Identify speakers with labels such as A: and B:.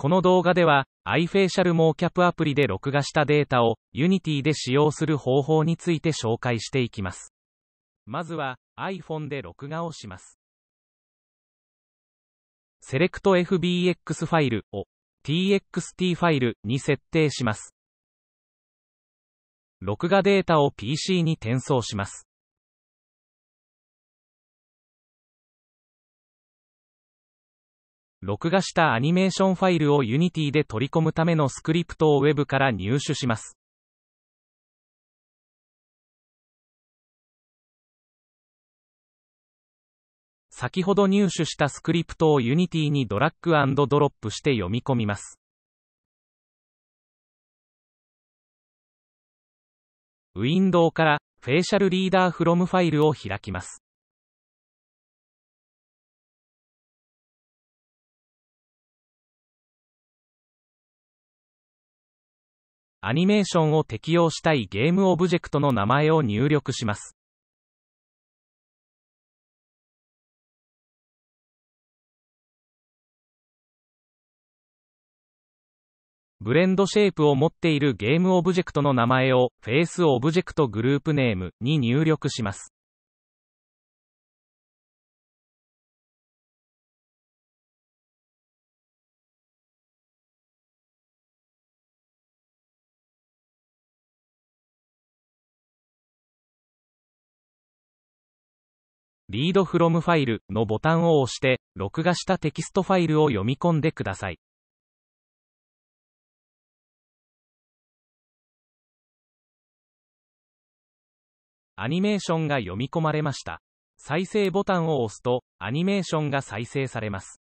A: この動画では、iFacial m o キャップアプリで録画したデータを Unity で使用する方法について紹介していきます。まずは iPhone で録画をします。セレクト FBX ファイルを TXT ファイルに設定します。録画データを PC に転送します。録画したアニメーションファイルを Unity で取り込むためのスクリプトを Web から入手します。
B: 先ほど入手したスクリプトを Unity にドラッグ
A: ドロップして読み込みます。ウィンドウから、フェイシャルリーダーフロムファイルを開きま
B: す。アニメーションを適用したいゲームオブジェクトの名前を入力します。
A: ブレンドシェイプを持っているゲームオブジェクトの名前をフェイスオブジェクトグループネームに入力します。Read from File のボタンを押して、録画したテキストファイルを読み込んでください。アニメーションが読み込まれました。再生ボタンを押すと、アニメーションが再生されます。